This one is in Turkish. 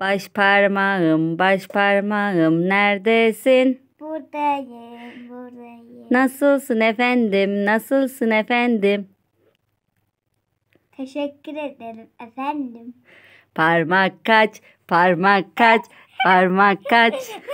Baş parmağım, baş parmağım neredesin? Buradayım, buradayım. Nasılsın efendim, nasılsın efendim? Teşekkür ederim efendim. Parmak kaç, parmak kaç, parmak kaç.